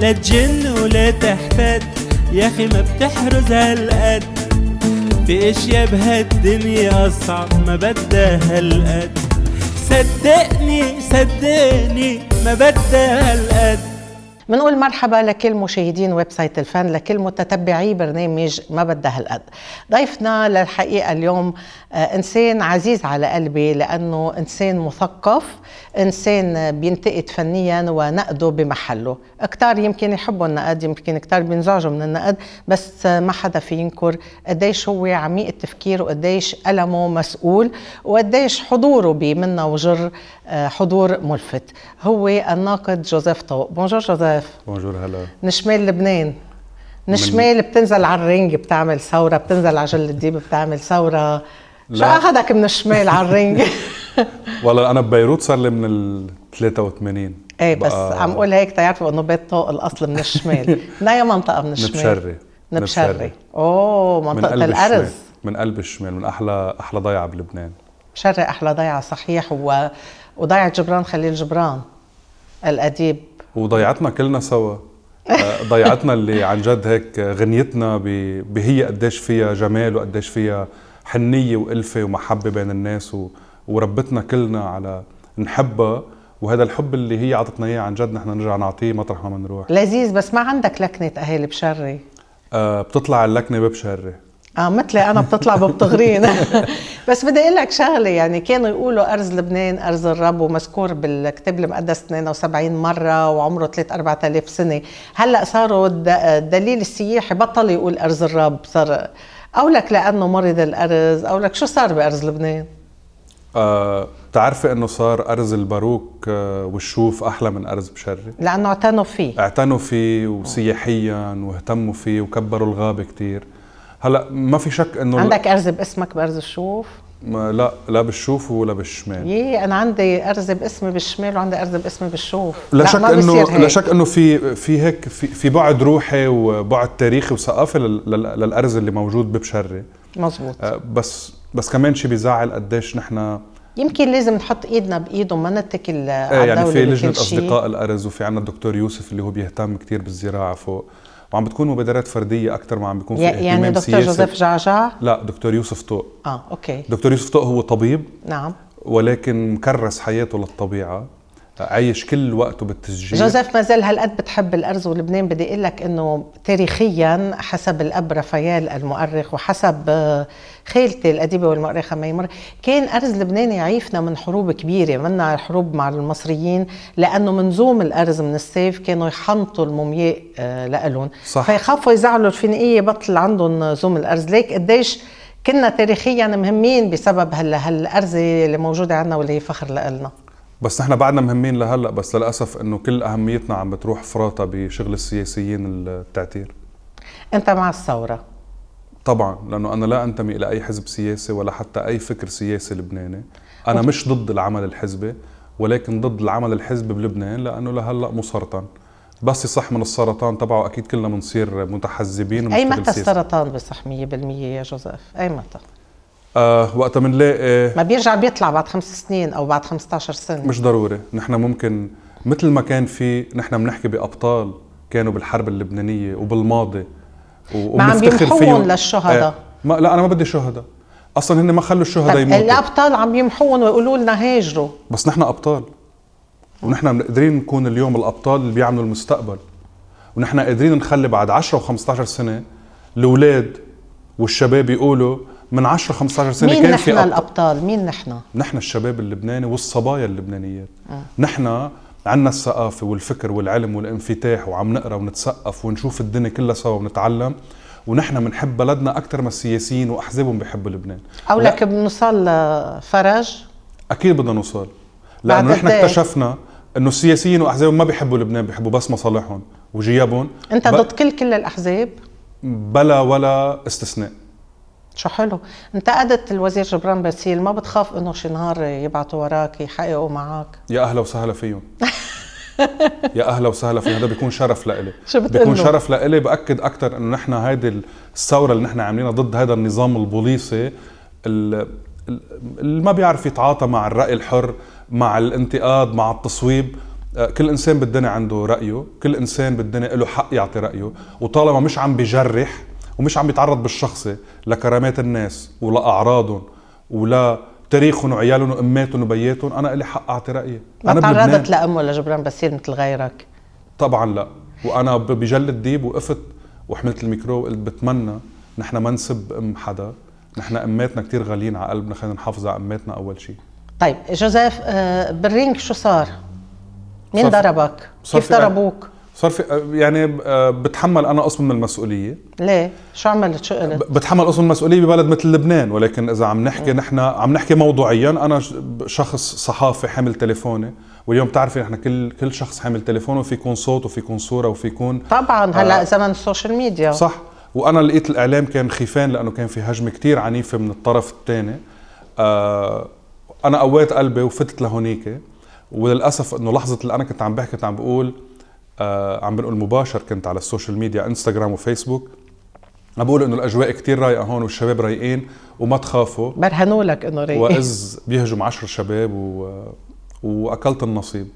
لا تجن ولا تحفد يا اخي ما بتحرز هالقد في اشياء بهالدنيا اصعب ما بدها هالقد صدقني صدقني ما بدها هالقد بنقول مرحبا لكل مشاهدين ويب سايت الفن لكل متتبعي برنامج ما بدها هالقد ضيفنا للحقيقة اليوم آه، إنسان عزيز على قلبي لأنه إنسان مثقف إنسان بينتقد فنيا ونقده بمحله كتار يمكن يحبوا النقد يمكن كتار بينزعجوا من النقد بس ما حدا في ينكر قديش هو عميق التفكير وقديش ألمه مسؤول وقديش حضوره بمنا وجر آه، حضور ملفت هو الناقد جوزيف طوق بونجور جوزيف شرف بونجور هلا من شمال لبنان من شمال بتنزل على الرنج بتعمل ثوره بتنزل على جل الديب بتعمل ثوره شو اخذك من الشمال على الرنج والله انا ببيروت صار لي من ال 83 ايه بس عم اقول هيك تعرفوا انه بيت طوق الاصل من الشمال من اي منطقه من الشمال نبشري نبشري اوه منطقه من الارز الشمال. من قلب الشمال من احلى احلى ضيعه بلبنان شرق احلى ضيعه صحيح و... وضيعه جبران خليل جبران الاديب وضيعتنا كلنا سوا آه، ضيعتنا اللي عن جد هيك غنيتنا بهي قديش فيها جمال وقديش فيها حنيه والفه ومحبه بين الناس و... وربتنا كلنا على نحبها وهذا الحب اللي هي عطتنا اياه عن جد نحن نرجع نعطيه مطرح ما بنروح لذيذ بس ما عندك لكنه اهالي بشري آه بتطلع اللكنه ببشري اه مثلي انا بتطلع ببطغرين بس بدي اقول لك شغله يعني كانوا يقولوا ارز لبنان ارز الرب ومذكور بالكتاب المقدس 72 مره وعمره 3 4000 سنه هلا صاروا الدليل السياحي بطل يقول ارز الرب صار او لك لانه مرض الارز او لك شو صار بارز لبنان آه تعرفي انه صار ارز الباروك آه والشوف احلى من ارز بشري لانه اعتنوا فيه اعتنوا فيه وسياحيا واهتموا فيه وكبروا الغابه كثير هلا ما في شك انه عندك ارز باسمك بارز الشوف؟ ما لا لا بالشوف ولا بالشمال يي انا عندي ارز باسمي بالشمال وعندي ارز باسمي بالشوف لا, لا شك انه لا شك انه في في هيك في, في بعد روحي وبعد تاريخي وثقافي للارز اللي موجود ببشري مزبوط آه، بس بس كمان شيء بيزعل قديش نحن يمكن لازم نحط ايدنا بايده ما نتكل إيه، يعني على يعني في لجنه اصدقاء الارز وفي عندنا الدكتور يوسف اللي هو بيهتم كثير بالزراعه فوق وعم بتكون مبادرات فرديه اكثر ما عم بيكون في يعني دكتور سياسة. جوزيف جعجع لا دكتور يوسف طوق اه اوكي دكتور يوسف طوق هو طبيب نعم ولكن مكرس حياته للطبيعه عايش كل وقته بالتسجيل جوزيف ما زال هالقد بتحب الارز ولبنان بدي اقول لك انه تاريخيا حسب الاب رافائيل المؤرخ وحسب آه، خالتي الاديبه والمؤرخه ميمر كان ارز لبنان يعيفنا من حروب كبيره منا الحروب مع المصريين لانه منزوم الارز من السيف كانوا يحنطوا المومياء آه، لالهم فيخافوا يزعلوا الفينيقيه بطل عندهم زوم الارز ليك قديش كنا تاريخيا مهمين بسبب هالارزه اللي موجوده عندنا واللي هي فخر لالنا بس نحن بعدنا مهمين لهلا بس للاسف انه كل اهميتنا عم بتروح فراطه بشغل السياسيين التعتير انت مع الثوره طبعا لانه انا لا انتمي الى اي حزب سياسي ولا حتى اي فكر سياسي لبناني انا مش ضد العمل الحزبي ولكن ضد العمل الحزبي بلبنان لانه لهلا مسرطن بس يصح من السرطان تبعه اكيد كلنا بنصير متحزبين اي متى السرطان بصح 100% يا جوزيف اي متى آه وقتها بنلاقي ما بيرجع بيطلع بعد خمس سنين او بعد 15 سنه مش ضروري نحن ممكن مثل ما كان في نحن بنحكي بابطال كانوا بالحرب اللبنانيه وبالماضي ما عم يمحوهم للشهداء آه ما لا انا ما بدي شهداء اصلا هن ما خلوا الشهداء طيب، يموتوا الابطال عم يمحوهم ويقولوا لنا هاجروا بس نحن ابطال ونحن قادرين نكون اليوم الابطال اللي بيعملوا المستقبل ونحن قادرين نخلي بعد 10 و15 سنه الاولاد والشباب يقولوا من 10 15 سنه مين كان في نحن الابطال مين نحن نحن الشباب اللبناني والصبايا اللبنانيات آه. نحن عندنا الثقافه والفكر والعلم والانفتاح وعم نقرا ونتثقف ونشوف الدنيا كلها سوا ونتعلم ونحن بنحب بلدنا اكثر ما السياسيين واحزابهم بيحبوا لبنان او لك بنوصل لفرج اكيد بدنا نوصل لانه نحن اكتشفنا انه السياسيين واحزابهم ما بيحبوا لبنان بيحبوا بس مصالحهم وجيابهم انت ب... ضد كل كل الاحزاب بلا ولا استثناء شو حلو انتقدت الوزير جبران باسيل ما بتخاف انه شي نهار يبعثوا وراك يحققوا معك يا اهلا وسهلا فيهم يا اهلا وسهلا فيهم هذا بيكون شرف لإلي بيكون شرف لإلي باكد اكثر انه نحن هيدي الثوره اللي نحن عاملينها ضد هذا النظام البوليسي اللي ما بيعرف يتعاطى مع الراي الحر مع الانتقاد مع التصويب آه، كل انسان بالدنيا عنده رايه كل انسان بالدنيا له حق يعطي رايه وطالما مش عم بجرح ومش عم يتعرض بالشخصي لكرامات الناس ولاعراضهم ولا تاريخهم وعيالهم واماتهم وبياتهم انا لي حق اعطي رايي ما تعرضت لامه لجبران بسير مثل غيرك طبعا لا وانا بجل الديب وقفت وحملت الميكرو وقلت بتمنى نحن ما نسب ام حدا نحن اماتنا كثير غاليين على قلبنا خلينا نحافظ على اماتنا اول شيء طيب جوزيف آه، بالرينج شو صار؟ مين ضربك؟ كيف ضربوك؟ صار في يعني آه، بتحمل انا قسم من المسؤوليه ليه شو عملت شو قلت بتحمل قسم المسؤوليه ببلد مثل لبنان ولكن اذا عم نحكي نحن عم نحكي موضوعيا انا شخص صحافي حامل تليفوني واليوم بتعرفي نحن كل كل شخص حامل تليفونه في يكون صوت وفي يكون صوره وفي يكون طبعا آه، هلا آه زمن السوشيال ميديا صح وانا لقيت الاعلام كان خيفان لانه كان في هجمه كتير عنيفه من الطرف الثاني آه انا قويت قلبي وفتت لهونيك وللاسف انه لحظه اللي انا كنت عم بحكي كنت عم بقول آه، عم بنقول مباشر كنت على السوشيال ميديا انستغرام وفيسبوك عم بقول انه الاجواء كتير رايقه هون والشباب رايقين وما تخافوا برهنوا لك انه رايقين واز بيهجم عشر شباب و... واكلت النصيب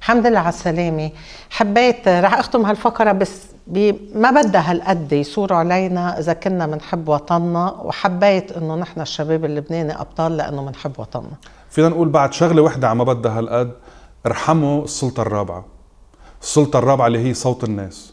الحمد لله على السلامة حبيت رح أختم هالفقرة بس بي ما بدها هالقد يصوروا علينا إذا كنا بنحب وطننا وحبيت إنه نحن الشباب اللبناني أبطال لأنه بنحب وطننا فينا نقول بعد شغلة وحدة عم ما بدها هالقد ارحموا السلطة الرابعة السلطة الرابعة اللي هي صوت الناس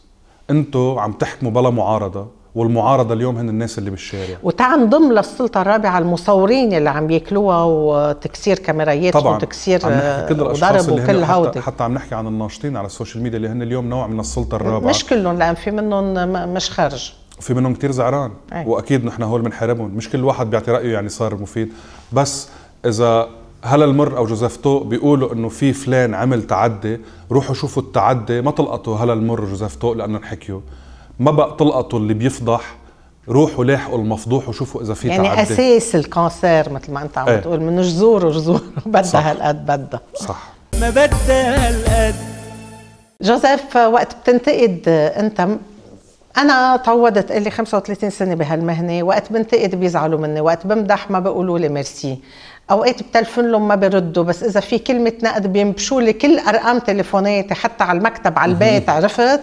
انتو عم تحكموا بلا معارضة والمعارضة اليوم هن الناس اللي بالشارع ضم للسلطة الرابعة المصورين اللي عم ياكلوها وتكسير كاميرايات طبعا وتكسير عم نحكي كل الاشخاص اللي هن حتى, حتى عم نحكي عن الناشطين على السوشيال ميديا اللي هن اليوم نوع من السلطة الرابعة مش كلهم لأن في منهم مش خارج وفي منهم كتير زعران أي. واكيد نحن هول بنحاربهم مش كل واحد بيعطي رايه يعني صار مفيد بس اذا هلا المر او جوزفتو بيقولوا انه في فلان عمل تعدي روحوا شوفوا التعدي ما طلقتوا هلا المر وجوزفتو لانه انحكيوا ما بقى طلقتوا اللي بيفضح روحوا لاحقوا المفضوح وشوفوا اذا في يعني تعدي يعني اساس الكانسير مثل ما انت عم ايه. من جذوره جذوره بدها هالقد بدها صح ما بدها هالقد جوزيف وقت بتنتقد انت انا تعودت لي 35 سنه بهالمهنه وقت بنتقد بيزعلوا مني وقت بمدح ما بيقولوا لي ميرسي اوقات بتلفن لهم ما بيردوا بس اذا في كلمه نقد بينبشوا لي كل ارقام تليفوناتي حتى على المكتب على البيت عرفت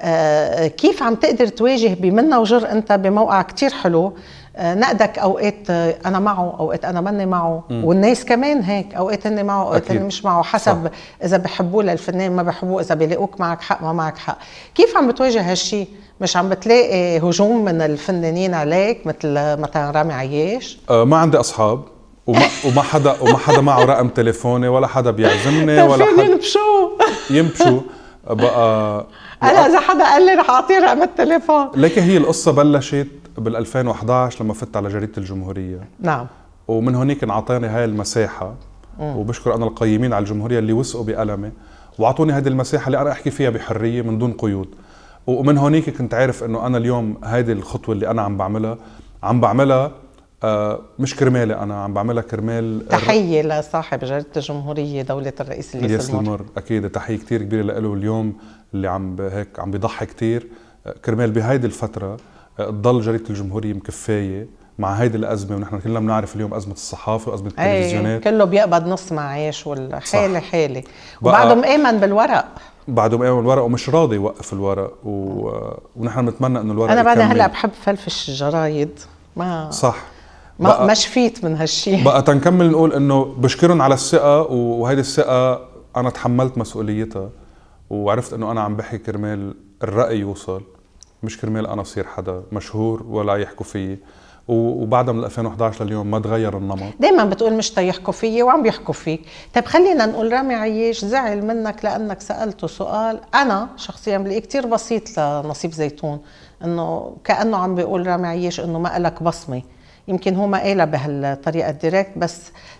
آه كيف عم تقدر تواجه بمنا وجر انت بموقع كتير حلو آه نقدك اوقات آه، انا معه اوقات انا ماني معه مم. والناس كمان هيك اوقات هن معه اوقات هن مش معه حسب صح. اذا بحبوه للفنان ما بحبوه اذا بيلاقوك معك حق ما معك حق كيف عم بتواجه هالشي مش عم بتلاقي هجوم من الفنانين عليك مثل مثلا رامي عياش آه ما عندي اصحاب وما وما حدا وما حدا معه رقم تليفوني ولا حدا بيعزمني ولا حدا يمشوا يمشوا بقى انا اذا حدا قال لي رح اعطيه رقم التليفون لك هي القصه بلشت بال 2011 لما فت على جريده الجمهوريه نعم ومن هونيك انعطاني هاي المساحه مم. وبشكر انا القيمين على الجمهوريه اللي وثقوا بقلمي واعطوني هذه المساحه اللي انا احكي فيها بحريه من دون قيود ومن هونيك كنت عارف انه انا اليوم هذه الخطوه اللي انا عم بعملها عم بعملها آه، مش كرمالي انا عم بعملها كرمال آه، تحيه الر... لصاحب جريده الجمهوريه دوله الرئيس الياس, الياس المر. اكيد تحيه كثير كبيره له اليوم اللي عم هيك عم بيضحي كثير آه، كرمال بهيدي الفتره تضل جريده الجمهوريه مكفايه مع هيدي الازمه ونحن كلنا بنعرف اليوم ازمه الصحافه وازمه التلفزيونات كله بيقبض نص معاش والحاله حاله وبعده مآمن بالورق بعده مآمن بالورق ومش راضي يوقف الورق و... ونحن بنتمنى انه الورق انا بعد هلا بحب فلفش الجرايد ما صح ما, ما شفيت من هالشيء بقى تنكمل نقول انه بشكرهم على الثقه وهيدي الثقه انا تحملت مسؤوليتها وعرفت انه انا عم بحكي كرمال الراي يوصل مش كرمال انا اصير حدا مشهور ولا يحكوا فيي وبعدها من 2011 لليوم ما تغير النمط دائما بتقول مش تيحكوا فيي وعم بيحكوا فيك طيب خلينا نقول رامي عياش زعل منك لانك سالته سؤال انا شخصيا بلاقيه كثير بسيط لنصيب زيتون انه كانه عم بيقول رامي عياش انه ما لك بصمه يمكن هو ما قالها بهالطريقه الديركت بس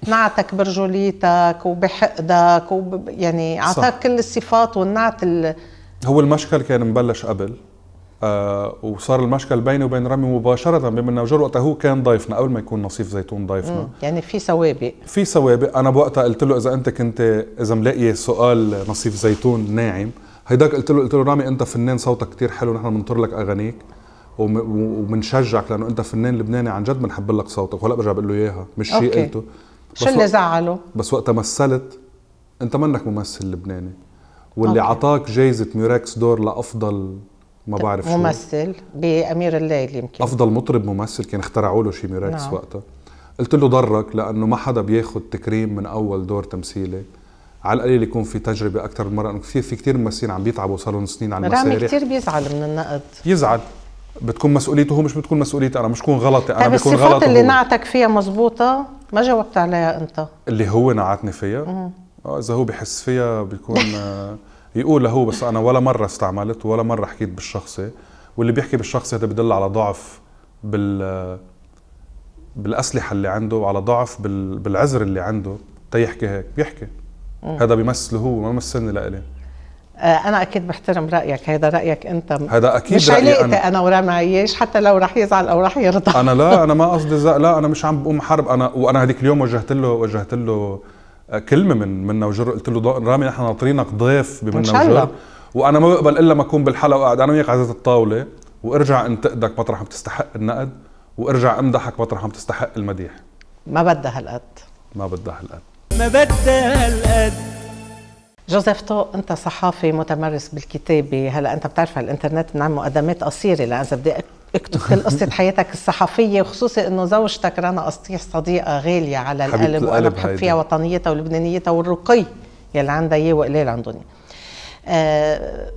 نعتك برجوليتك وبحقدك وب... يعني اعطاك كل الصفات والنعت ال... هو المشكل كان مبلش قبل آه وصار المشكل بيني وبين رامي مباشرة بما انه جر وقتها هو كان ضيفنا قبل ما يكون نصيف زيتون ضيفنا يعني في سوابق في سوابق انا بوقتها قلت له اذا انت كنت اذا ملاقي سؤال نصيف زيتون ناعم هيداك قلت له قلت له رامي انت فنان صوتك كتير حلو نحن بننطر لك اغانيك وبنشجعك لانه انت فنان لبناني عن جد بنحب لك صوتك وهلا برجع بقول له اياها مش شيء قلته شو اللي زعله؟ بس وقتها مثلت انت منك ممثل لبناني واللي عطاك جايزه ميراكس دور لافضل ما بعرف شو ممثل بامير الليل يمكن افضل مطرب ممثل كان اخترعوا له شيء ميراكس نعم. وقتها قلت له ضرك لانه ما حدا بياخذ تكريم من اول دور تمثيلي على القليل يكون في تجربه اكثر من مره في في كثير ممثلين عم بيتعبوا صار لهم سنين على المسارح رامي كثير بيزعل من النقد يزعل بتكون مسؤوليته هو مش بتكون مسؤوليتي انا مش بكون غلطي انا يعني بكون غلط الصفات اللي هو. نعتك فيها مزبوطه ما جاوبت عليها انت اللي هو نعتني فيها اه اذا هو بحس فيها بيكون آه، يقول هو بس انا ولا مره استعملت ولا مره حكيت بالشخصي واللي بيحكي بالشخصي هذا بدل على ضعف بال بالاسلحه اللي عنده وعلى ضعف بال... بالعذر اللي عنده تيحكي هيك بيحكي هذا بيمثله هو ما مثلني لإلي آه، انا اكيد بحترم رايك هذا رايك انت هذا اكيد مش رايي انا انا ورامي عياش حتى لو رح يزعل او رح يرضى انا لا انا ما قصدي لا انا مش عم بقوم حرب انا وانا هذيك اليوم وجهت له وجهت له آه، كلمه من منا وجر قلت له رامي نحن ناطرينك ضيف بمنا وجر وانا ما بقبل الا ما اكون بالحلقه وقاعد انا وياك على الطاوله وارجع انتقدك مطرح ما بتستحق النقد وارجع امدحك مطرح ما بتستحق المديح ما بدها هالقد ما بدها هالقد ما بدها هالقد جوزيف تو انت صحافي متمرس بالكتابه هلا انت بتعرف على الانترنت بنعمل مقدمات قصيره اذا بدي اكتب كل قصه حياتك الصحفيه وخصوصا انه زوجتك رنا اسطيح صديقه غاليه على القلب وانا بحب فيها وطنيتها ولبنانيتها والرقي يلي عندها اياه وقليل عندهم آه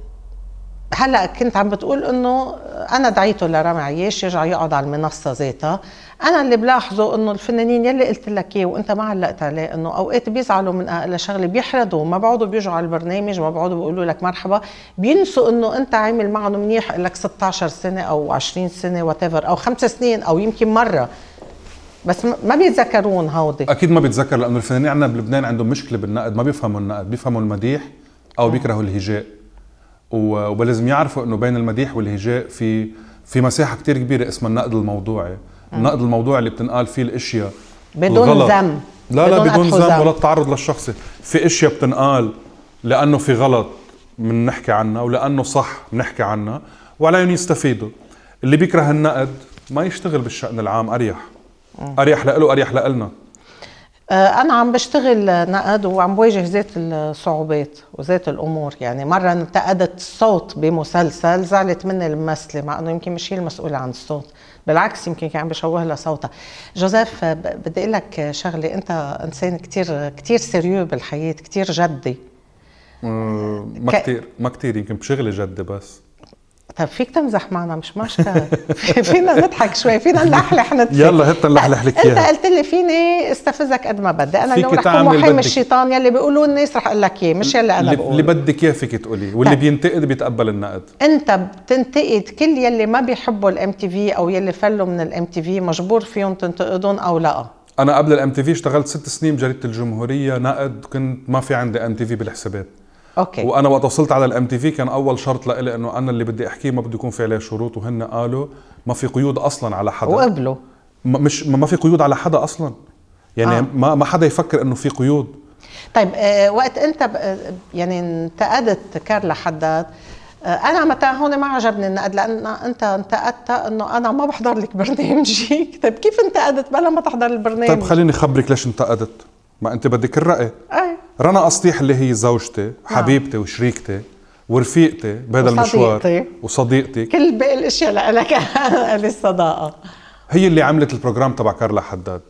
هلا كنت عم بتقول انه انا دعيته لرامي عياش يرجع يقعد على المنصه ذاتها انا اللي بلاحظه انه الفنانين يلي قلت لك اياه وانت ما علقت عليه انه اوقات بيزعلوا من اقل شغله بيحرضوا ما بيقعدوا بيجوا على البرنامج ما بيقعدوا بيقولوا لك مرحبا بينسوا انه انت عامل معهم منيح لك 16 سنه او 20 سنه وات او خمس سنين او يمكن مره بس ما بيتذكرون هودي اكيد ما بيتذكر لانه الفنانين عندنا بلبنان عندهم مشكله بالنقد ما بيفهموا النقد بيفهموا المديح او نعم. بيكرهوا الهجاء ولازم يعرفوا انه بين المديح والهجاء في في مساحه كتير كبيره اسمها النقد الموضوعي النقد الموضوعي اللي بتنقال فيه الاشياء بدون ذم لا لا بدون ذم ولا التعرض للشخصي في اشياء بتنقال لانه في غلط بنحكي عنها ولانه صح بنحكي عنها وعليهم يستفيدوا اللي بيكره النقد ما يشتغل بالشأن العام أريح أريح له أريح لنا آه، أنا عم بشتغل نقد وعم بواجه ذات الصعوبات وذات الأمور يعني مرة انتقدت الصوت بمسلسل زعلت مني الممثلة مع أنه يمكن مش هي المسؤولة عن الصوت بالعكس يمكن كان عم بشوه لها صوتها جوزيف آه، بدي أقول لك شغلة أنت إنسان كتير كتير سيريو بالحياة كتير جدي آه، ما كتير ما كتير يمكن بشغلي جدي بس طب فيك تمزح معنا مش مشكله فينا نضحك شوي فينا نلحلح نتفق يلا هات نلحلح لك انت قلت لي فيني استفزك قد ما بدي انا اليوم رح اكون محامي الشيطان يلي بيقولوا الناس رح اقول لك اياه مش يلي انا بقول اللي بدك اياه فيك تقولي واللي طيب. بينتقد بيتقبل النقد انت بتنتقد كل يلي ما بيحبوا الام تي في او يلي فلوا من الام تي في مجبور فيهم تنتقدهم او لا انا قبل الام تي في اشتغلت ست سنين بجريده الجمهوريه نقد كنت ما في عندي ام تي في بالحسابات اوكي وانا وقت وصلت على الام تي في كان اول شرط لإلي انه انا اللي بدي احكيه ما بده يكون في عليه شروط وهن قالوا ما في قيود اصلا على حدا وقبلوا مش ما في قيود على حدا اصلا يعني آه. ما ما حدا يفكر انه في قيود طيب آه وقت انت آه، يعني انتقدت كارلا حداد آه، انا متى هون ما عجبني النقد لان انت انتقدت انه انا ما بحضر لك برنامجي طيب كيف انتقدت بلا ما تحضر البرنامج طيب خليني اخبرك ليش انتقدت ما انت بدك الراي اي رنا قسطيح اللي هي زوجتي نعم. حبيبتي وشريكتي ورفيقتي بهذا المشوار وصديقتي كل باقي الاشياء لك للصداقه هي اللي عملت البروجرام تبع كارلا حداد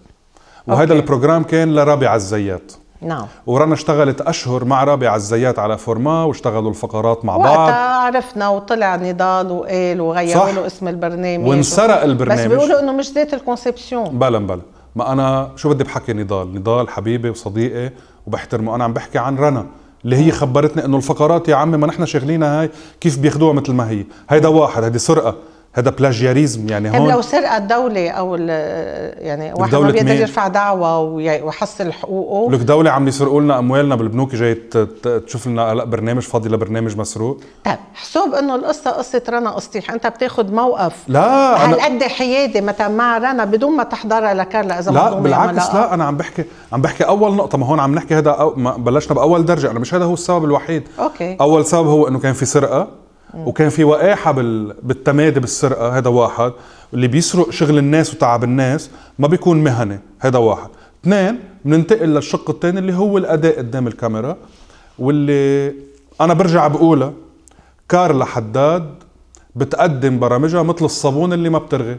وهذا البروجرام كان لرابع الزيات نعم ورنا اشتغلت اشهر مع رابع الزيات على فورما واشتغلوا الفقرات مع بعض وقتها عرفنا وطلع نضال وقال وغيروا له اسم البرنامج وانسرق البرنامج بس بيقولوا انه مش ذات الكونسبسيون بلا بلا ما انا شو بدي بحكي نضال نضال حبيبي وصديقي وبحترمه انا عم بحكي عن رنا اللي هي خبرتني انه الفقرات يا عمي ما نحن شغلينها هاي كيف بياخدوها مثل ما هي هيدا واحد هيدي سرقه هذا بلاجياريزم يعني هون لو سرقة الدولة أو يعني واحد ما بيقدر يرفع دعوة ويحصل حقوقه لك دولة عم يسرقوا لنا أموالنا بالبنوك جاي تشوف لنا برنامج فاضي لبرنامج مسروق طيب حسوب إنه القصة قصة رنا قسطيح أنت بتاخذ موقف لا هالقد حيادي مثلا مع رنا بدون ما تحضرها لكارلا إذا لا بالعكس لا. أنا عم بحكي عم بحكي أول نقطة ما هون عم نحكي هذا بلشنا بأول درجة أنا مش هذا هو السبب الوحيد أوكي أول سبب هو إنه كان في سرقة وكان في وقاحه بالتمادي بالسرقه هذا واحد اللي بيسرق شغل الناس وتعب الناس ما بيكون مهني هذا واحد اثنين بننتقل للشق الثاني اللي هو الاداء قدام الكاميرا واللي انا برجع بقولها كارلا حداد بتقدم برامجها مثل الصابون اللي ما بترغي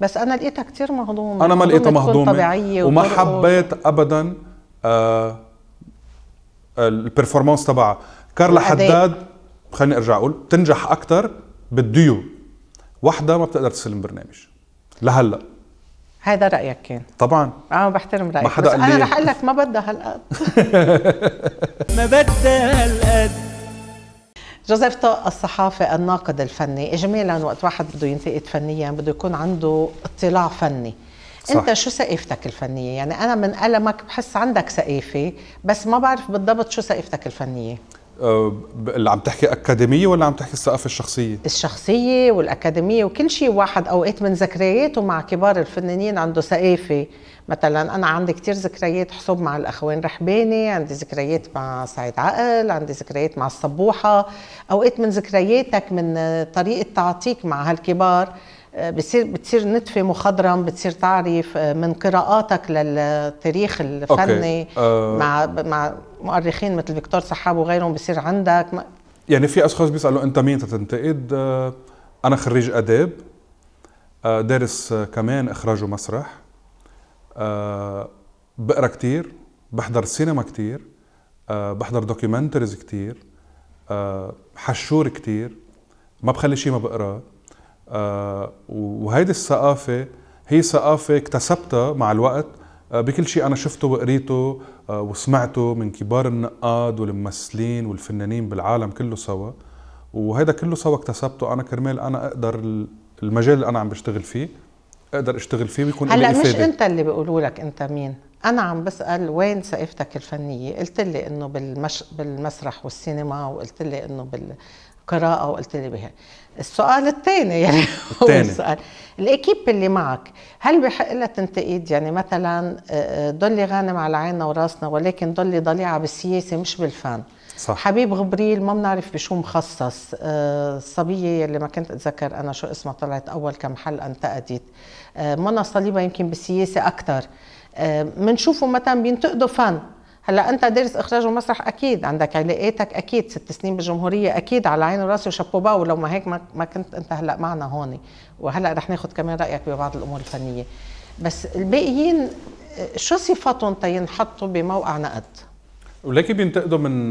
بس انا لقيتها كثير مهضومه انا ما لقيتها مهضومه طبيعيه وما حبيت ابدا آه, آه، البرفورمانس تبعها كارلا حداد خليني ارجع اقول بتنجح اكثر بالديو وحده ما بتقدر تستلم برنامج لهلا هذا رايك كان طبعا اه بحترم رايك ما حدا بس انا رح اقول لك ما بدها هالقد ما بدها هالقد جوزيف طاق الصحافي الناقد الفني اجمالا وقت واحد بده ينتقد فنيا بده يكون عنده اطلاع فني صح. انت شو ثقافتك الفنيه يعني انا من قلمك بحس عندك ثقافه بس ما بعرف بالضبط شو ثقافتك الفنيه آه، اللي عم تحكي اكاديميه ولا عم تحكي الثقافه الشخصيه؟ الشخصيه والاكاديميه وكل شيء واحد اوقات من ذكرياته مع كبار الفنانين عنده ثقافه، مثلا انا عندي كثير ذكريات حصوب مع الاخوان رحباني، عندي ذكريات مع سعيد عقل، عندي ذكريات مع الصبوحه، اوقات من ذكرياتك من طريقه تعاطيك مع هالكبار بتصير بتصير نتفه مخضرم بتصير تعرف آه، من قراءاتك للتاريخ الفني أوكي. أه مع مع مؤرخين مثل فيكتور سحاب وغيرهم بصير عندك يعني في اشخاص بيسالوا انت مين تنتقد آه، انا خريج اداب آه، دارس كمان اخراج ومسرح بقرا كتير بحضر سينما كتير بحضر دوكيومنتريز كتير حشور كتير ما بخلي شيء ما بقراه آه، وهيدي الثقافة هي ثقافة اكتسبتها مع الوقت آه، بكل شيء أنا شفته وقريته آه، وسمعته من كبار النقاد والممثلين والفنانين بالعالم كله سوا وهيدا كله سوا اكتسبته أنا كرمال أنا أقدر المجال اللي أنا عم بشتغل فيه أقدر أشتغل فيه ويكون هلا مش أنت اللي بيقولوا لك أنت مين أنا عم بسأل وين ثقافتك الفنية قلت لي إنه بالمش... بالمسرح والسينما وقلت لي إنه بال... قراءه وقلت لي بها السؤال الثاني يعني هو السؤال الاكيب اللي معك هل بحق لها تنتقد يعني مثلا آه، آه، ضلي غانم على عيننا وراسنا ولكن ضلي ضليعه بالسياسه مش بالفن صح. حبيب غبريل ما بنعرف بشو مخصص آه، الصبية اللي ما كنت أتذكر أنا شو اسمها طلعت أول كم حلقة انتقدت منى صليبة يمكن بالسياسة أكثر بنشوفه مثلا بينتقدوا فن هلا انت دارس اخراج ومسرح اكيد عندك علاقاتك اكيد ست سنين بالجمهوريه اكيد على عيني وراسي وشابو باو لو ما هيك ما كنت انت هلا معنا هون وهلا رح ناخذ كمان رايك ببعض الامور الفنيه بس الباقيين شو صفاتهم تينحطوا بموقع نقد؟ ولكن بينتقدوا من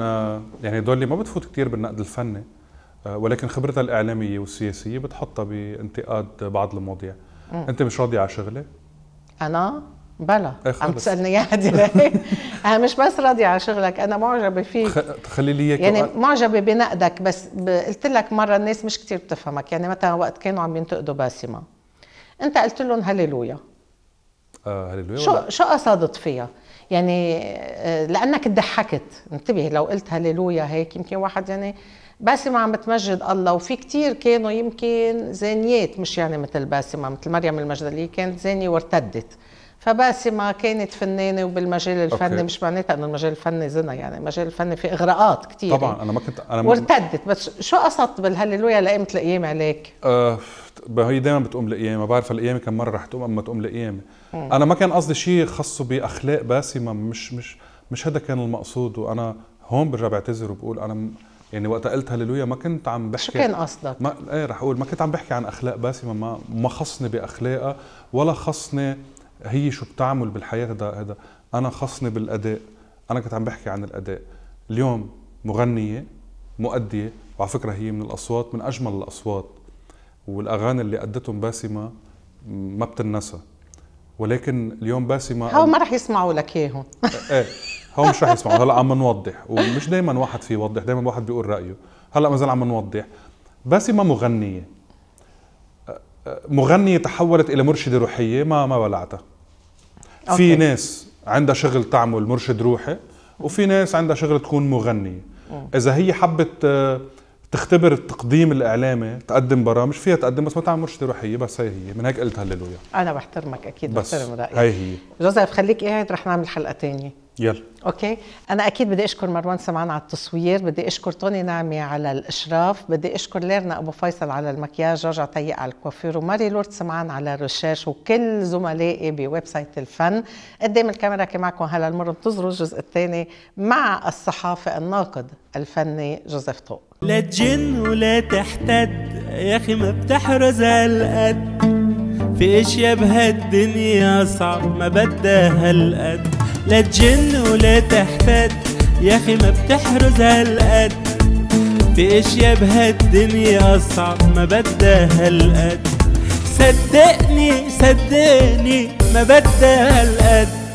يعني دول اللي ما بتفوت كثير بالنقد الفني ولكن خبرتها الاعلاميه والسياسيه بتحطها بانتقاد بعض المواضيع انت مش راضي على شغله؟ انا بلا إيه عم تسالني اياها انا مش بس راضيه على شغلك انا معجبه فيك تخلي لي اياك يعني معجبه بنقدك بس قلت لك مره الناس مش كثير بتفهمك يعني مثلا وقت كانوا عم ينتقدوا باسمه انت قلت لهم هللويا آه هللويا شو ولا؟ شو قصدت فيها؟ يعني آه، لانك ضحكت انتبه لو قلت هللويا هيك يمكن واحد يعني باسمة عم بتمجد الله وفي كتير كانوا يمكن زانيات مش يعني مثل باسمة مثل مريم المجدلية كانت زانية وارتدت فباسمه كانت فنانه وبالمجال الفني أوكي. مش معناتها انه المجال الفني زنا يعني المجال الفني في اغراءات كثير طبعا انا ما كنت انا وارتدت بس شو قصدت بالهللويا لقيمه القيامة عليك؟ آه هي دائما بتقوم ما بعرف القيامه كم مره رح تقوم اما تقوم القيامة انا ما كان قصدي شيء خاصه باخلاق باسمه مش مش مش هذا كان المقصود وانا هون برجع بعتذر وبقول انا يعني وقت قلت هللويا ما كنت عم بحكي شو كان قصدك؟ ما ايه رح اقول ما كنت عم بحكي عن اخلاق باسمه ما ما خصني باخلاقها ولا خصني هي شو بتعمل بالحياه هذا هذا انا خصني بالاداء انا كنت عم بحكي عن الاداء اليوم مغنيه مؤديه وعلى فكره هي من الاصوات من اجمل الاصوات والاغاني اللي ادتهم باسمه ما بتنسى ولكن اليوم باسمه هو ما رح يسمعوا لك اياهم إيه،, ايه هو مش رح يسمعوا هلا عم نوضح ومش دائما واحد في يوضح دائما واحد بيقول رايه هلا ما عم نوضح باسمه مغنيه مغنية تحولت إلى مرشدة روحية ما ما بلعتها في ناس عندها شغل تعمل مرشد روحي وفي ناس عندها شغل تكون مغنية إذا هي حبت آه، تختبر التقديم الاعلامي تقدم برامج فيها تقدم بس ما تعمل مرشده روحيه بس هي هي من هيك قلتها هللويا انا بحترمك اكيد بس بحترم رايك هي هي جوزيف خليك قاعد رح نعمل حلقه ثانيه يلا اوكي انا اكيد بدي اشكر مروان سمعان على التصوير بدي اشكر طوني نعمي على الاشراف بدي اشكر ليرنا ابو فيصل على المكياج جورج طيق على الكوافير وماري لورد سمعان على الرشاش وكل زملائي بويب سايت الفن قدام الكاميرا كي معكم هلا المره انتظروا الجزء الثاني مع الصحافي الناقد الفني جوزيف طوق لا تجن ولا تحتد يا اخي ما بتحرز هالقد في اشياء بهالدنيا صعب ما بدها هالقد لا تجن ولا تحتد يا اخي ما بتحرز هالقد في اشياء بهالدنيا اصعب ما بدها هالقد صدقني صدقني ما بدها هالقد